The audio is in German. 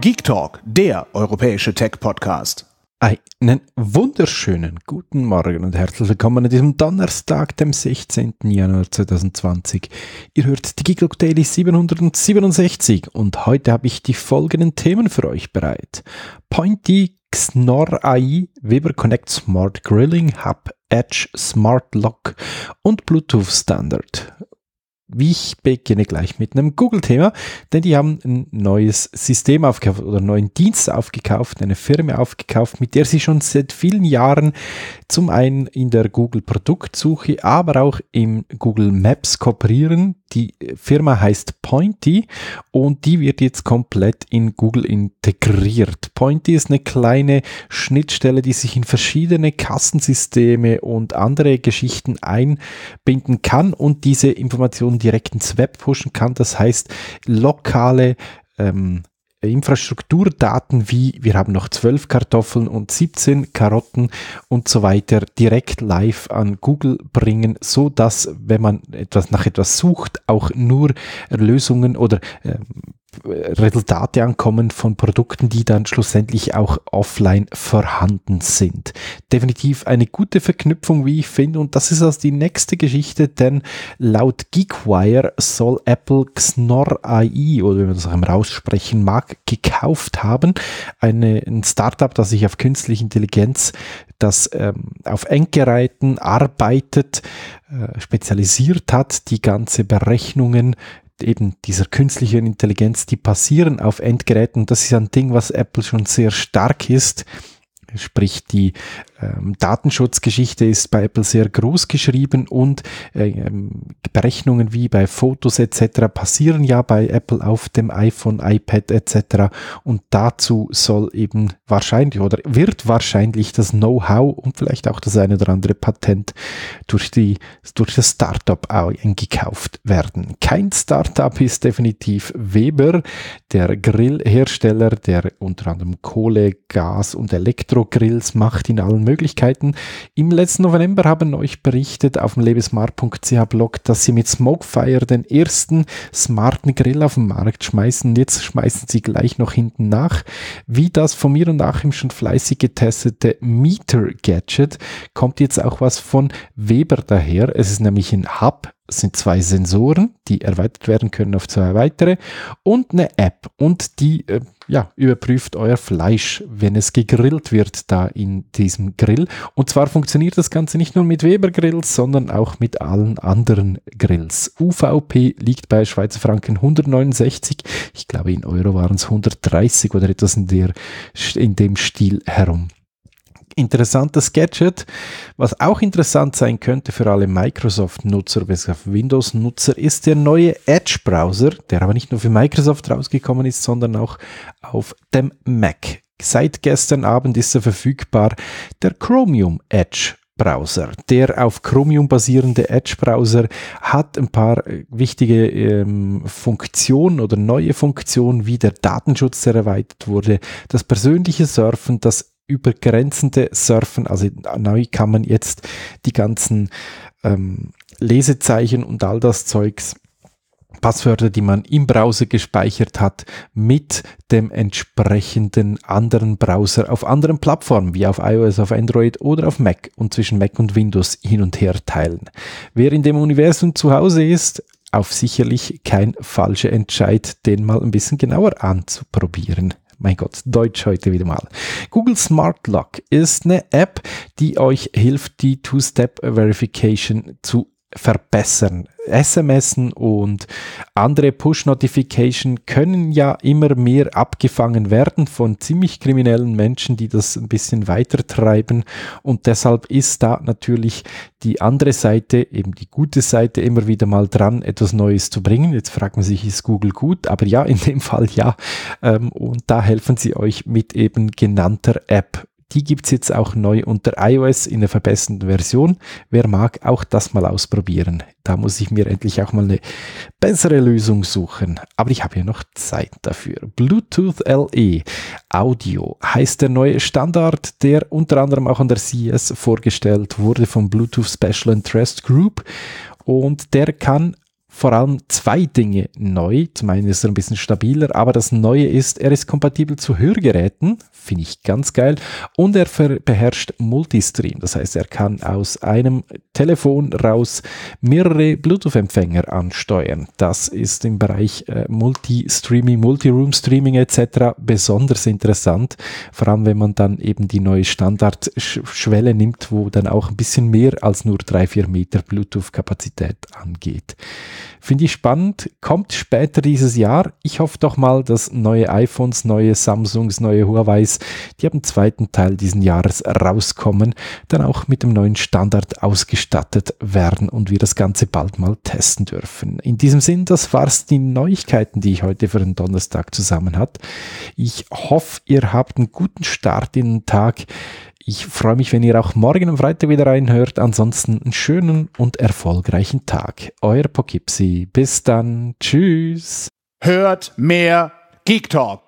Geek Talk, der europäische Tech-Podcast. Einen wunderschönen guten Morgen und herzlich willkommen an diesem Donnerstag, dem 16. Januar 2020. Ihr hört die Geek Talk Daily 767 und heute habe ich die folgenden Themen für euch bereit. Pointy, Xnor AI, Weber Connect Smart Grilling Hub, Edge Smart Lock und Bluetooth Standard. Ich beginne gleich mit einem Google-Thema, denn die haben ein neues System aufgekauft oder einen neuen Dienst aufgekauft, eine Firma aufgekauft, mit der sie schon seit vielen Jahren zum einen in der Google-Produktsuche, aber auch im Google Maps kooperieren. Die Firma heißt Pointy und die wird jetzt komplett in Google integriert. Pointy ist eine kleine Schnittstelle, die sich in verschiedene Kassensysteme und andere Geschichten einbinden kann und diese Informationen direkt ins Web pushen kann. Das heißt, lokale ähm, Infrastrukturdaten wie wir haben noch 12 Kartoffeln und 17 Karotten und so weiter direkt live an Google bringen, so dass wenn man etwas nach etwas sucht, auch nur Lösungen oder äh, Resultate ankommen von Produkten, die dann schlussendlich auch offline vorhanden sind. Definitiv eine gute Verknüpfung, wie ich finde, und das ist also die nächste Geschichte, denn laut GeekWire soll Apple Xnor AI, oder wenn man das auch immer raussprechen mag, gekauft haben. Eine, ein Startup, das sich auf künstliche Intelligenz, das ähm, auf Endgeräten arbeitet, äh, spezialisiert hat, die ganze Berechnungen eben dieser künstlichen Intelligenz, die passieren auf Endgeräten. Das ist ein Ding, was Apple schon sehr stark ist. Sprich, die ähm, Datenschutzgeschichte ist bei Apple sehr groß geschrieben und ähm, Berechnungen wie bei Fotos etc. passieren ja bei Apple auf dem iPhone, iPad etc. Und dazu soll eben wahrscheinlich oder wird wahrscheinlich das Know-how und vielleicht auch das eine oder andere Patent durch, die, durch das Startup eingekauft werden. Kein Startup ist definitiv Weber, der Grillhersteller, der unter anderem Kohle, Gas und Elektro Agrogrills macht in allen Möglichkeiten. Im letzten November haben euch berichtet auf dem lebesmart.ch Blog, dass sie mit Smokefire den ersten smarten Grill auf den Markt schmeißen. jetzt schmeißen sie gleich noch hinten nach. Wie das von mir und Achim schon fleißig getestete Meter Gadget kommt jetzt auch was von Weber daher. Es ist nämlich ein Hub sind zwei Sensoren, die erweitert werden können auf zwei weitere und eine App und die äh, ja, überprüft euer Fleisch, wenn es gegrillt wird da in diesem Grill. Und zwar funktioniert das Ganze nicht nur mit Weber-Grills, sondern auch mit allen anderen Grills. UVP liegt bei Schweizer Franken 169. Ich glaube, in Euro waren es 130 oder etwas in, der, in dem Stil herum interessantes Gadget, was auch interessant sein könnte für alle Microsoft-Nutzer, bis Windows-Nutzer, ist der neue Edge-Browser, der aber nicht nur für Microsoft rausgekommen ist, sondern auch auf dem Mac. Seit gestern Abend ist er verfügbar, der Chromium Edge Browser. Der auf Chromium basierende Edge-Browser hat ein paar äh, wichtige ähm, Funktionen oder neue Funktionen wie der Datenschutz, der erweitert wurde, das persönliche Surfen, das übergrenzende Surfen. Also neu kann man jetzt die ganzen ähm, Lesezeichen und all das Zeugs, Passwörter, die man im Browser gespeichert hat, mit dem entsprechenden anderen Browser auf anderen Plattformen, wie auf iOS, auf Android oder auf Mac und zwischen Mac und Windows hin und her teilen. Wer in dem Universum zu Hause ist, auf sicherlich kein falscher Entscheid, den mal ein bisschen genauer anzuprobieren. Mein Gott, Deutsch heute wieder mal. Google Smart Lock ist eine App, die euch hilft, die Two-Step-Verification zu verbessern. SMS und andere Push-Notification können ja immer mehr abgefangen werden von ziemlich kriminellen Menschen, die das ein bisschen weiter treiben. Und deshalb ist da natürlich die andere Seite, eben die gute Seite, immer wieder mal dran, etwas Neues zu bringen. Jetzt fragt man sich, ist Google gut? Aber ja, in dem Fall ja. Ähm, und da helfen sie euch mit eben genannter App die gibt es jetzt auch neu unter iOS in der verbesserten Version. Wer mag, auch das mal ausprobieren. Da muss ich mir endlich auch mal eine bessere Lösung suchen. Aber ich habe ja noch Zeit dafür. Bluetooth LE Audio heißt der neue Standard, der unter anderem auch an der CES vorgestellt wurde vom Bluetooth Special Interest Group und der kann vor allem zwei Dinge neu. Zum einen ist er ein bisschen stabiler, aber das Neue ist, er ist kompatibel zu Hörgeräten, finde ich ganz geil, und er beherrscht Multistream. Das heißt, er kann aus einem Telefon raus mehrere Bluetooth-Empfänger ansteuern. Das ist im Bereich äh, multi streaming streaming etc. besonders interessant, vor allem wenn man dann eben die neue Standardschwelle nimmt, wo dann auch ein bisschen mehr als nur drei vier Meter Bluetooth-Kapazität angeht. Finde ich spannend. Kommt später dieses Jahr. Ich hoffe doch mal, dass neue iPhones, neue Samsungs, neue Huaweis, die am zweiten Teil diesen Jahres rauskommen, dann auch mit dem neuen Standard ausgestattet werden und wir das Ganze bald mal testen dürfen. In diesem Sinn, das war's die Neuigkeiten, die ich heute für den Donnerstag zusammen hat. Ich hoffe, ihr habt einen guten Start in den Tag. Ich freue mich, wenn ihr auch morgen am Freitag wieder reinhört. Ansonsten einen schönen und erfolgreichen Tag. Euer Pokipsi. Bis dann. Tschüss. Hört mehr Geek Talk.